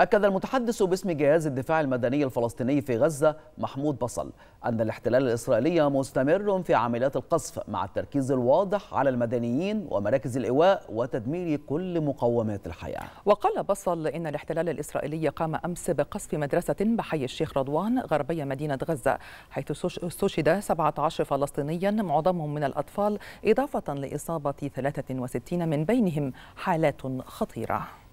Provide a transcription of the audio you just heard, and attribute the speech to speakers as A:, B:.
A: أكد المتحدث باسم جهاز الدفاع المدني الفلسطيني في غزة محمود بصل أن الاحتلال الإسرائيلي مستمر في عمليات القصف مع التركيز الواضح على المدنيين ومراكز الإيواء وتدمير كل مقومات الحياة
B: وقال بصل إن الاحتلال الإسرائيلي قام أمس بقصف مدرسة بحي الشيخ رضوان غربي مدينة غزة حيث استشهد 17 فلسطينيا معظمهم من الأطفال إضافة لإصابة 63 من بينهم حالات خطيرة